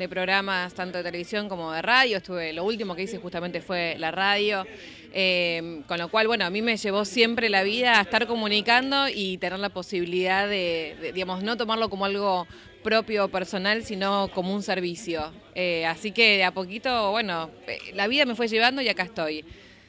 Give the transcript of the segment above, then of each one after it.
de programas tanto de televisión como de radio. Estuve, lo último que hice justamente fue la radio. Eh, con lo cual, bueno, a mí me llevó siempre la vida a estar comunicando y tener la posibilidad de, digamos, no tomarlo como algo propio personal, sino como un servicio. Eh, así que de a poquito, bueno, eh, la vida me fue llevando y acá estoy.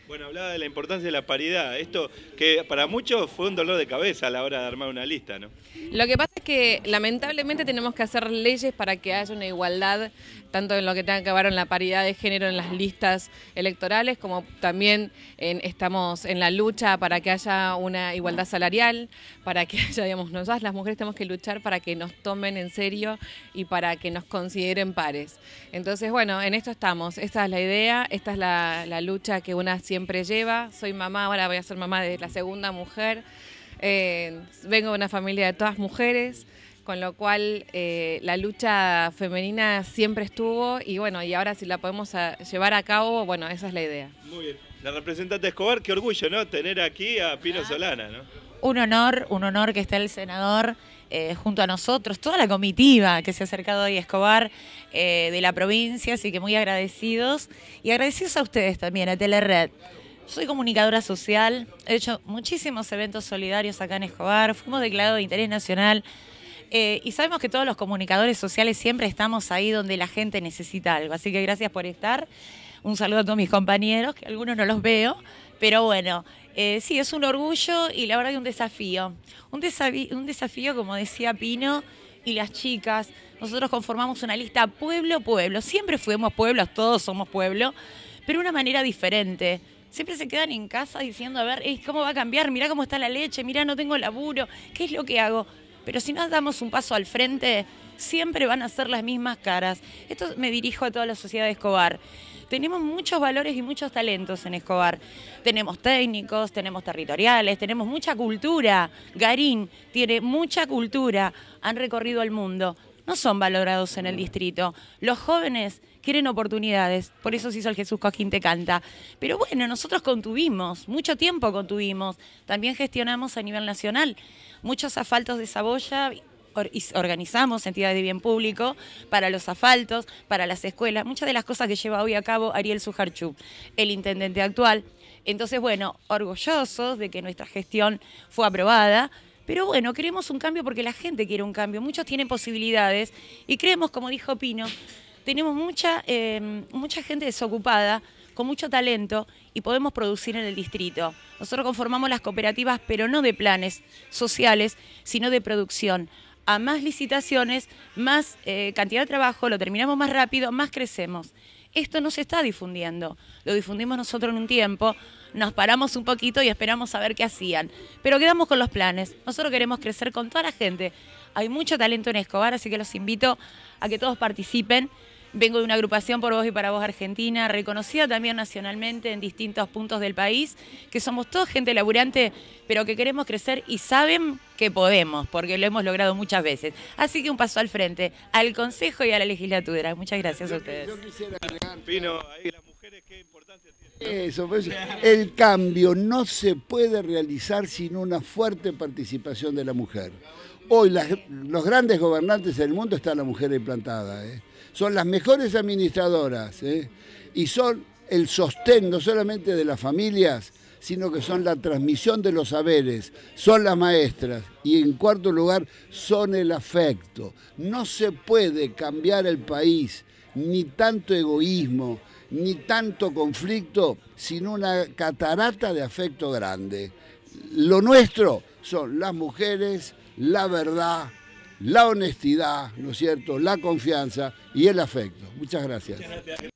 Bueno, hablaba de la importancia de la paridad. Esto que para muchos fue un dolor de cabeza a la hora de armar una lista, ¿no? Lo que pasa es que lamentablemente tenemos que hacer leyes para que haya una igualdad, tanto en lo que tenga que ver con la paridad de género en las listas electorales, como también estamos en la lucha para que haya una igualdad salarial, para que haya, digamos, nosotras las mujeres tenemos que luchar para que nos tomen en serio y para que nos consideren pares. Entonces, bueno, en esto estamos. Esta es la idea, esta es la, la lucha que una siempre siempre lleva. Soy mamá, ahora voy a ser mamá de la segunda mujer. Eh, vengo de una familia de todas mujeres, con lo cual eh, la lucha femenina siempre estuvo y bueno, y ahora si la podemos ah, llevar a cabo, bueno, esa es la idea. Muy bien. La representante Escobar, qué orgullo, ¿no? Tener aquí a Pino Solana, ¿no? Un honor, un honor que esté el senador eh, junto a nosotros, toda la comitiva que se ha acercado hoy a Escobar eh, de la provincia, así que muy agradecidos y agradecidos a ustedes también, a Telered. Soy comunicadora social, he hecho muchísimos eventos solidarios acá en Escobar, fuimos declarados de interés nacional eh, y sabemos que todos los comunicadores sociales siempre estamos ahí donde la gente necesita algo, así que gracias por estar. Un saludo a todos mis compañeros, que algunos no los veo, pero bueno, eh, sí, es un orgullo y la verdad que un desafío. Un, un desafío, como decía Pino, y las chicas. Nosotros conformamos una lista pueblo-pueblo. Siempre fuimos pueblos, todos somos pueblo, pero de una manera diferente. Siempre se quedan en casa diciendo, a ver, ¿cómo va a cambiar? Mirá cómo está la leche, mirá, no tengo laburo, ¿qué es lo que hago? Pero si no damos un paso al frente, siempre van a ser las mismas caras. Esto me dirijo a toda la sociedad de Escobar. Tenemos muchos valores y muchos talentos en Escobar. Tenemos técnicos, tenemos territoriales, tenemos mucha cultura. Garín tiene mucha cultura. Han recorrido el mundo no son valorados en el distrito. Los jóvenes quieren oportunidades, por eso se hizo el Jesús Coaquín Te Canta. Pero bueno, nosotros contuvimos, mucho tiempo contuvimos, también gestionamos a nivel nacional muchos asfaltos de Saboya. Organizamos entidades de bien público para los asfaltos, para las escuelas, muchas de las cosas que lleva hoy a cabo Ariel Sujarchuk, el intendente actual. Entonces, bueno, orgullosos de que nuestra gestión fue aprobada, pero bueno, queremos un cambio porque la gente quiere un cambio, muchos tienen posibilidades y creemos, como dijo Pino, tenemos mucha, em, mucha gente desocupada, con mucho talento y podemos producir en el distrito. Nosotros conformamos las cooperativas, pero no de planes sociales, sino de producción. A más licitaciones, más eh, cantidad de trabajo, lo terminamos más rápido, más crecemos. Esto no se está difundiendo. Lo difundimos nosotros en un tiempo, nos paramos un poquito y esperamos a ver qué hacían. Pero quedamos con los planes. Nosotros queremos crecer con toda la gente. Hay mucho talento en Escobar, así que los invito a que todos participen. Vengo de una agrupación por vos y para vos argentina, reconocida también nacionalmente en distintos puntos del país, que somos todos gente laburante, pero que queremos crecer y saben que podemos, porque lo hemos logrado muchas veces. Así que un paso al frente, al Consejo y a la legislatura. Muchas gracias a ustedes. Yo quisiera agregar, Pino, ahí las mujeres qué importante tienen. Eso, pues, el cambio no se puede realizar sin una fuerte participación de la mujer. Hoy los grandes gobernantes del mundo están la mujer implantada. ¿eh? son las mejores administradoras ¿eh? y son el sostén no solamente de las familias, sino que son la transmisión de los saberes, son las maestras y en cuarto lugar son el afecto. No se puede cambiar el país, ni tanto egoísmo, ni tanto conflicto, sin una catarata de afecto grande. Lo nuestro son las mujeres, la verdad, la honestidad, ¿no es cierto?, la confianza y el afecto. Muchas gracias. Muchas gracias.